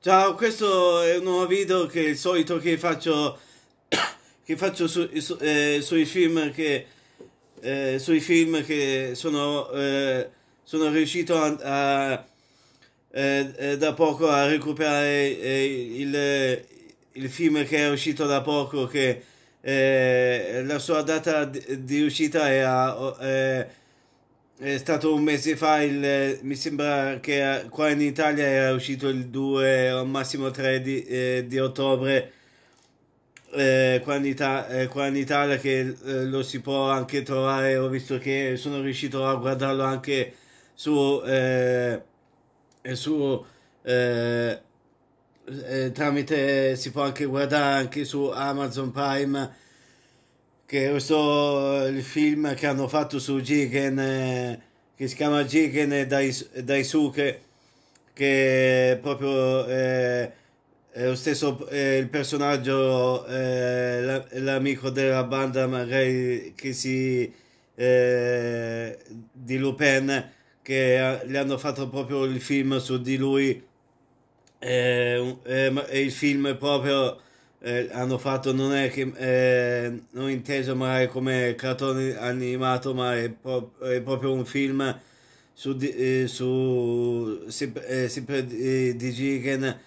Ciao, questo è un nuovo video che è il solito che faccio, che faccio su, su, eh, sui film che eh, sui film che sono, eh, sono riuscito a, a eh, eh, da poco a recuperare eh, il, il, film che è uscito da poco che la sua data di, di uscita è a è stato un mese fa il, mi sembra che qua in Italia era uscito il 2 o massimo 3 di, eh, di ottobre eh, qua, in Ita- eh, qua, in Italia che eh, lo si può anche trovare ho visto che sono riuscito a guardarlo anche su, eh, su eh, tramite si può anche guardare anche su Amazon Prime che questo eh, il film che hanno fatto su Jigen eh, che si chiama Jigen Daisuke che è proprio eh, è lo stesso eh, il personaggio eh, l'amico della banda magari che si eh, di Lupin che gli hanno fatto proprio il film su di lui e il film è proprio eh, hanno fatto non è che eh, non inteso mai come cartone animato ma è, pro- è proprio un film su, di, eh, su sempre, eh, sempre eh, di, di Gigan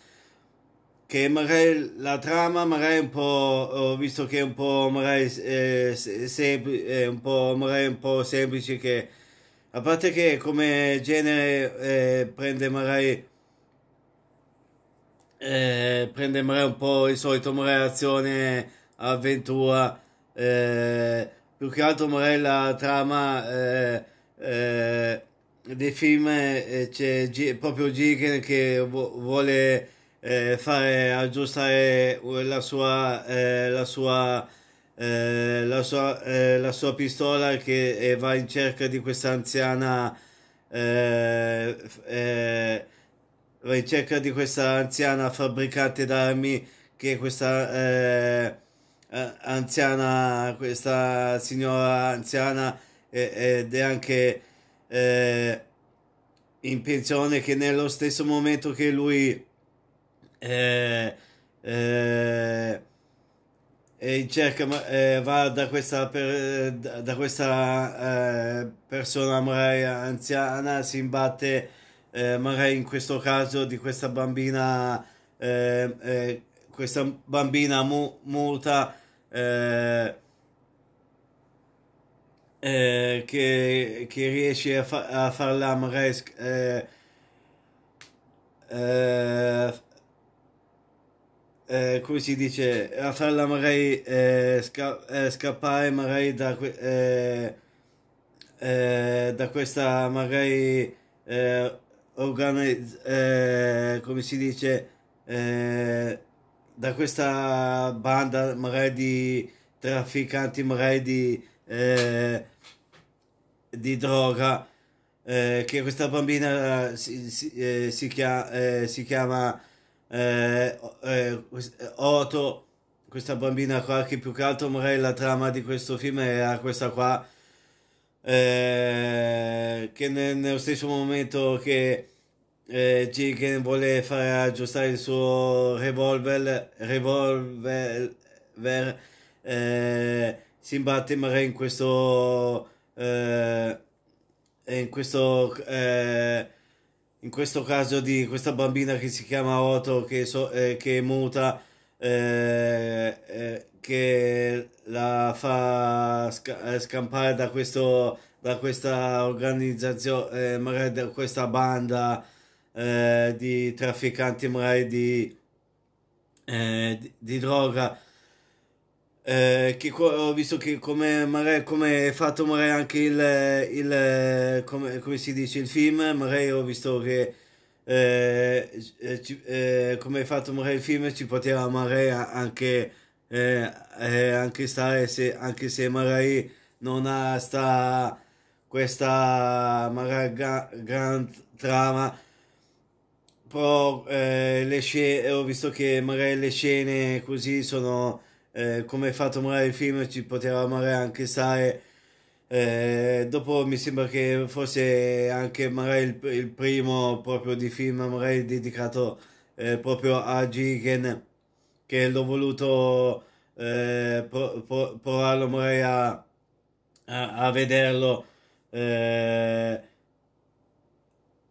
che magari la trama magari un po' ho visto che è un po' magari sempl- è un po', magari un po' semplice che a parte che come genere prende magari eh, prende mare un po' il solito mare azione, avventura, eh, più che altro mare la trama eh, eh dei film, eh, c'è G- proprio Gigan che vo- vuole eh, fare aggiustare la sua, la sua, la sua, la sua pistola che va in cerca di questa anziana ricerca di questa anziana fabbricante d'armi che questa eh, eh anziana, questa signora anziana eh, ed è anche eh, in pensione che nello stesso momento che lui eh, eh, cerca, eh, va da questa, per, da questa eh, persona anziana si imbatte eh, magari in questo caso di questa bambina, eh, eh, questa bambina mu- muta eh, eh, che, che, riesce a, fa- a farla magari eh, eh, come si dice, a farla magari eh, sca- eh, scappare magari da, que- da questa magari organizz- eh, come si dice eh, da questa banda magari di trafficanti magari di, eh, di droga eh, che questa bambina si, si, eh, si, chia- eh, si chiama Otto questa bambina qua che più che altro magari la trama di questo film era ah, questa qua eh, che ne, nello stesso momento che eh, Jigen vuole fare aggiustare il suo revolver, revolver eh, si imbatte ma in questo eh, in questo eh, in questo caso di questa bambina che si chiama Otto che, so, eh, che è muta eh, eh che la fa eh, scampare da, questo, da questa organizzazione, eh, magari da questa banda eh, di trafficanti, magari di, eh, di, di, droga. Eh, che ho visto che come, magari, come è fatto magari anche il, il come, come, si dice il film, magari ho visto che eh, come è fatto magari il film ci poteva magari anche eh, eh, anche, stare eh, se, anche se magari non ha sta, questa magari gran, gran trama però eh, le scene eh, ho visto che magari le scene così sono eh, come è fatto magari il film ci poteva magari anche stare eh, dopo mi sembra che forse anche magari il, il primo proprio di film magari dedicato eh, proprio a Gigen che l'ho voluto eh, pro, pro, a, a, a vederlo. Eh,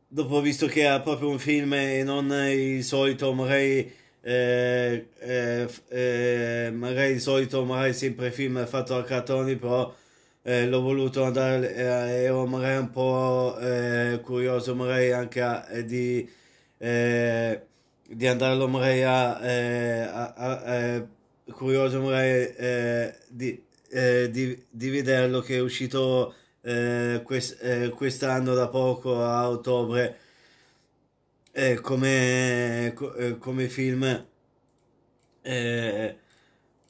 dopo visto che era proprio un film e non il solito, magari, eh, eh, eh magari il solito, magari sempre film fatto a cartoni, però eh, l'ho voluto andare, eh, ero magari un po' curioso magari anche a, di di andare all'Omreia eh, a, eh, curioso Omreia eh, di, eh, di, di, vederlo che è uscito eh, quest, quest'anno da poco a ottobre come, come film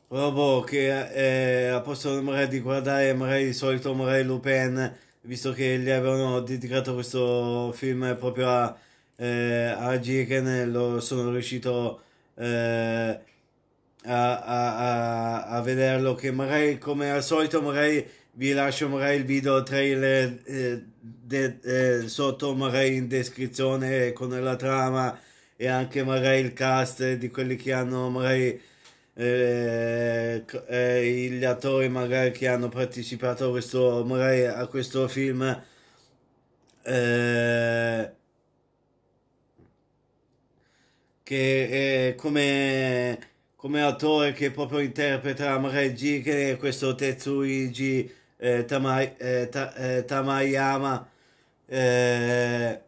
proprio che a posto magari di guardare magari di solito magari Lupin visto che gli avevano dedicato questo film proprio a eh, a Girechenello sono riuscito eh, a, a, a, vederlo che magari come al solito magari vi lascio magari il video trailer eh, de, eh, sotto magari in descrizione con la trama e anche magari il cast di quelli che hanno magari eh, eh, gli attori magari che hanno partecipato a questo, magari a questo film eh, che eh, come, come, autore che proprio interpreta Amare G, che è questo Tetsuji eh, Tamai, eh, ta, eh, Tamayama. Eh,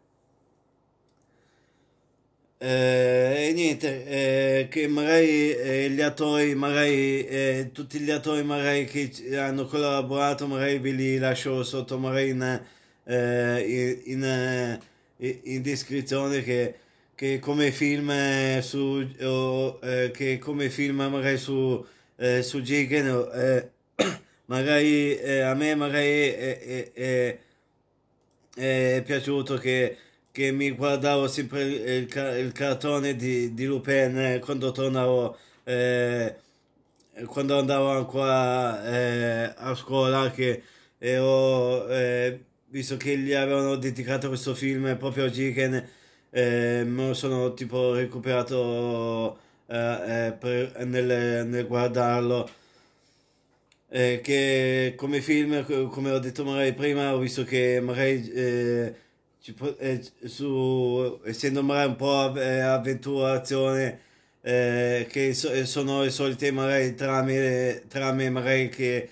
eh, e niente, che magari gli attori, magari tutti gli attori magari che hanno collaborato, magari ve li lascio sotto magari in, in, in, in descrizione che che come film eh, su, o, eh, che come film magari su, eh, su Gigan, eh, magari eh, a me magari eh, eh, è piaciuto che, che, mi guardavo sempre il, il cartone di, di Lupin quando tornavo quando andavo ancora eh, a scuola che ero eh, visto che gli avevano dedicato questo film proprio a Jigen me ehm, lo sono tipo recuperato eh, eh, per, nel, nel, guardarlo. Eh, che come film, come ho detto magari prima, ho visto che magari eh, su, essendo magari un po' avventura, azione, eh, che so, sono le solite magari trame, trame magari che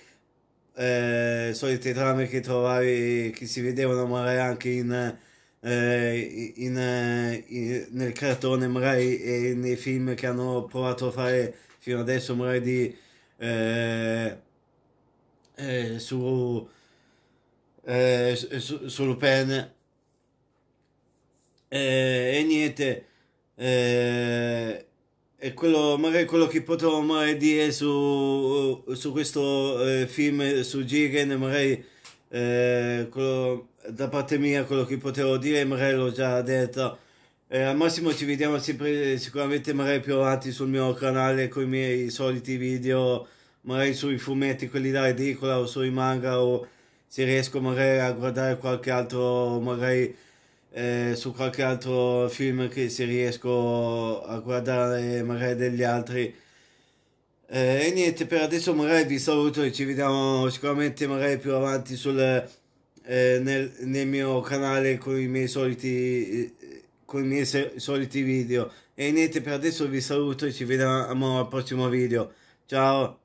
eh, solite trame che trovavi che si vedevano magari anche in eh, in, eh, in, nel cartone magari e nei film che hanno provato a fare fino adesso magari di, eh, eh, su, eh, su, su, Lupin eh, e niente e quello, magari quello che potrò magari dire su, su questo film su Jigen magari eh, quello, da parte mia quello che potevo dire magari l'ho già detto eh, al massimo ci vediamo sempre, sicuramente magari più avanti sul mio canale con i miei soliti video magari sui fumetti quelli da ridicola o sui manga o se riesco magari a guardare qualche altro magari eh, su qualche altro film che se riesco a guardare magari degli altri eh, e niente, per adesso magari vi saluto e ci vediamo sicuramente magari più avanti sul, eh, nel, nel, mio canale con i miei soliti, eh, con i miei soliti video. E niente, per adesso vi saluto e ci vediamo al prossimo video. Ciao!